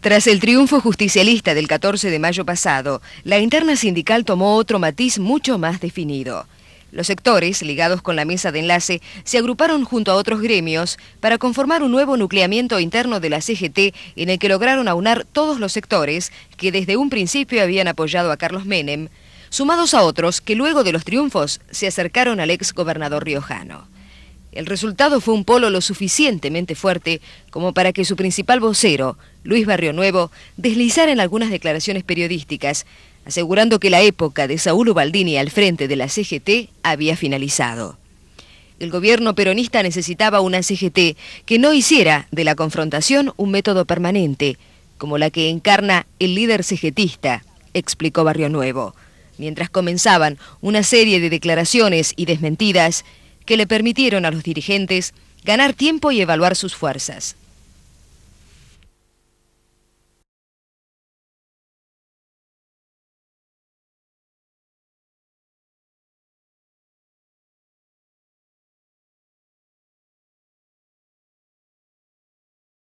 Tras el triunfo justicialista del 14 de mayo pasado, la interna sindical tomó otro matiz mucho más definido. Los sectores, ligados con la mesa de enlace, se agruparon junto a otros gremios para conformar un nuevo nucleamiento interno de la CGT en el que lograron aunar todos los sectores que desde un principio habían apoyado a Carlos Menem, sumados a otros que luego de los triunfos se acercaron al ex gobernador riojano. El resultado fue un polo lo suficientemente fuerte como para que su principal vocero, Luis Barrio Nuevo, deslizar en algunas declaraciones periodísticas, asegurando que la época de Saúl Ubaldini al frente de la CGT había finalizado. El gobierno peronista necesitaba una CGT que no hiciera de la confrontación un método permanente, como la que encarna el líder cegetista, explicó Barrio Nuevo, mientras comenzaban una serie de declaraciones y desmentidas que le permitieron a los dirigentes ganar tiempo y evaluar sus fuerzas.